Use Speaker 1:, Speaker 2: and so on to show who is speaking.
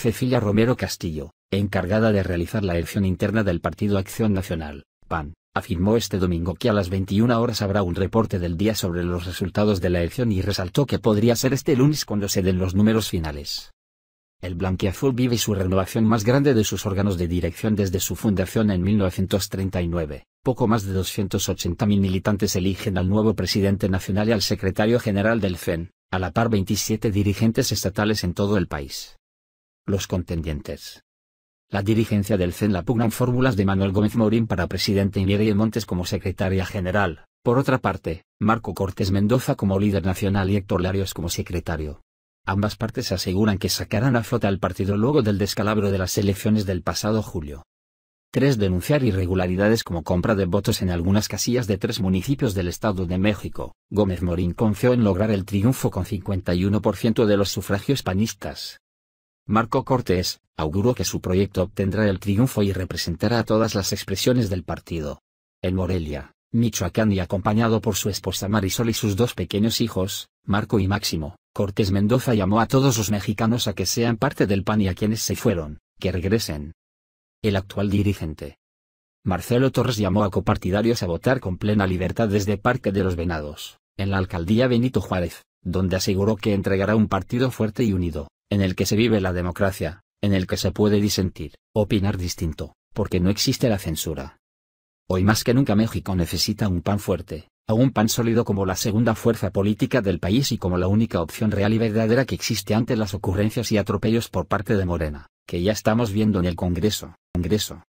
Speaker 1: Cecilia Romero Castillo, encargada de realizar la elección interna del Partido Acción Nacional, PAN, afirmó este domingo que a las 21 horas habrá un reporte del día sobre los resultados de la elección y resaltó que podría ser este lunes cuando se den los números finales. El Blanquiazul vive su renovación más grande de sus órganos de dirección desde su fundación en 1939. Poco más de 280.000 militantes eligen al nuevo presidente nacional y al secretario general del FEN, a la par 27 dirigentes estatales en todo el país los contendientes. La dirigencia del CEN la pugnan fórmulas de Manuel Gómez Morín para presidente y Mireille Montes como secretaria general. Por otra parte, Marco Cortés Mendoza como líder nacional y Héctor Larios como secretario. Ambas partes aseguran que sacarán a flota al partido luego del descalabro de las elecciones del pasado julio. 3. Denunciar irregularidades como compra de votos en algunas casillas de tres municipios del Estado de México. Gómez Morín confió en lograr el triunfo con 51% de los sufragios panistas, Marco Cortés, auguró que su proyecto obtendrá el triunfo y representará a todas las expresiones del partido. En Morelia, Michoacán y acompañado por su esposa Marisol y sus dos pequeños hijos, Marco y Máximo, Cortés Mendoza llamó a todos los mexicanos a que sean parte del PAN y a quienes se fueron, que regresen. El actual dirigente. Marcelo Torres llamó a copartidarios a votar con plena libertad desde Parque de los Venados, en la alcaldía Benito Juárez, donde aseguró que entregará un partido fuerte y unido, en el que se vive la democracia, en el que se puede disentir, opinar distinto, porque no existe la censura. Hoy más que nunca México necesita un pan fuerte, a un pan sólido como la segunda fuerza política del país y como la única opción real y verdadera que existe ante las ocurrencias y atropellos por parte de Morena, que ya estamos viendo en el Congreso, Congreso,